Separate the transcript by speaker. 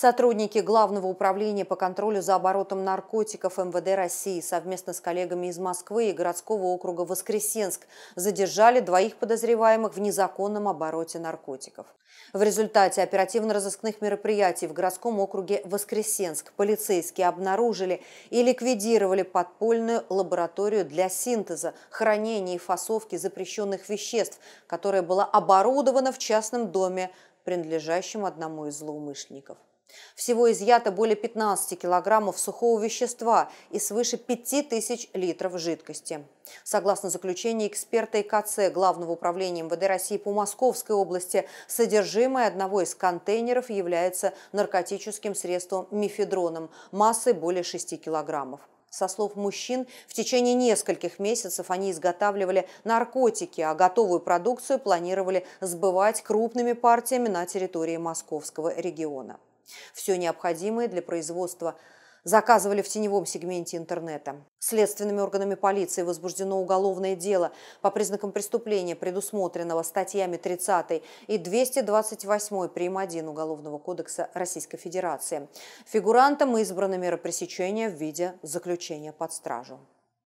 Speaker 1: Сотрудники Главного управления по контролю за оборотом наркотиков МВД России совместно с коллегами из Москвы и городского округа Воскресенск задержали двоих подозреваемых в незаконном обороте наркотиков. В результате оперативно-розыскных мероприятий в городском округе Воскресенск полицейские обнаружили и ликвидировали подпольную лабораторию для синтеза, хранения и фасовки запрещенных веществ, которая была оборудована в частном доме, принадлежащем одному из злоумышленников. Всего изъято более 15 килограммов сухого вещества и свыше 5000 литров жидкости. Согласно заключению эксперта ИКЦ Главного управления МВД России по Московской области, содержимое одного из контейнеров является наркотическим средством мифедроном массой более 6 килограммов. Со слов мужчин, в течение нескольких месяцев они изготавливали наркотики, а готовую продукцию планировали сбывать крупными партиями на территории московского региона. Все необходимое для производства заказывали в теневом сегменте интернета. Следственными органами полиции возбуждено уголовное дело по признакам преступления, предусмотренного статьями 30 и 228 прим. 1 Уголовного кодекса Российской Федерации. Фигурантам избрано мера пресечения в виде заключения под стражу.